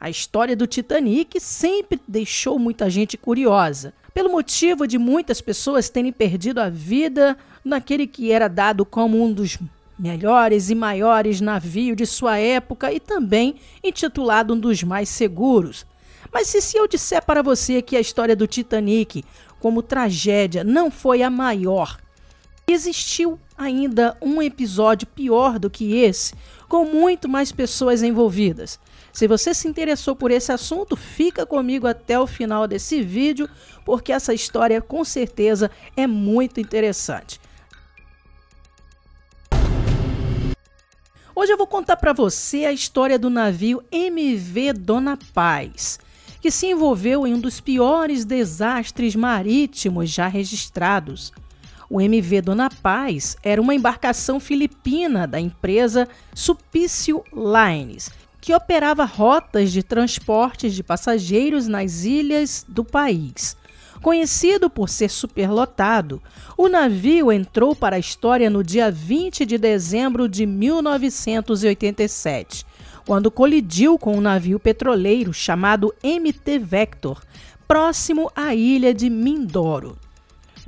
A história do Titanic sempre deixou muita gente curiosa, pelo motivo de muitas pessoas terem perdido a vida naquele que era dado como um dos melhores e maiores navios de sua época e também intitulado um dos mais seguros. Mas se, se eu disser para você que a história do Titanic, como tragédia, não foi a maior Existiu ainda um episódio pior do que esse, com muito mais pessoas envolvidas. Se você se interessou por esse assunto, fica comigo até o final desse vídeo, porque essa história com certeza é muito interessante. Hoje eu vou contar para você a história do navio MV Dona Paz, que se envolveu em um dos piores desastres marítimos já registrados. O MV Dona Paz era uma embarcação filipina da empresa Supício Lines, que operava rotas de transportes de passageiros nas ilhas do país. Conhecido por ser superlotado, o navio entrou para a história no dia 20 de dezembro de 1987, quando colidiu com um navio petroleiro chamado MT Vector, próximo à ilha de Mindoro.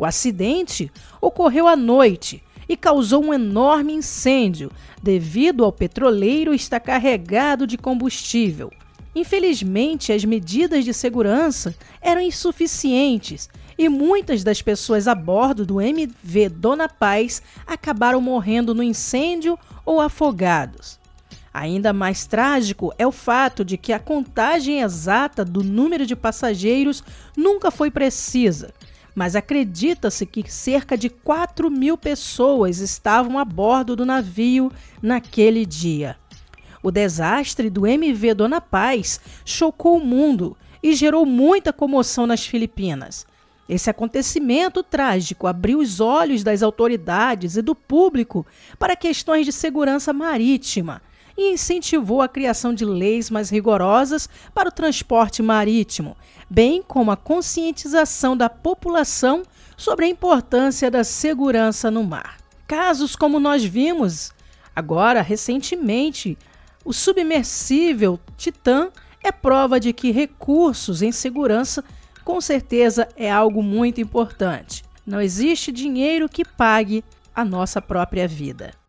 O acidente ocorreu à noite e causou um enorme incêndio devido ao petroleiro estar carregado de combustível. Infelizmente, as medidas de segurança eram insuficientes e muitas das pessoas a bordo do MV Dona Paz acabaram morrendo no incêndio ou afogados. Ainda mais trágico é o fato de que a contagem exata do número de passageiros nunca foi precisa mas acredita-se que cerca de 4 mil pessoas estavam a bordo do navio naquele dia. O desastre do MV Dona Paz chocou o mundo e gerou muita comoção nas Filipinas. Esse acontecimento trágico abriu os olhos das autoridades e do público para questões de segurança marítima e incentivou a criação de leis mais rigorosas para o transporte marítimo, bem como a conscientização da população sobre a importância da segurança no mar. Casos como nós vimos agora recentemente, o submersível Titã é prova de que recursos em segurança com certeza é algo muito importante. Não existe dinheiro que pague a nossa própria vida.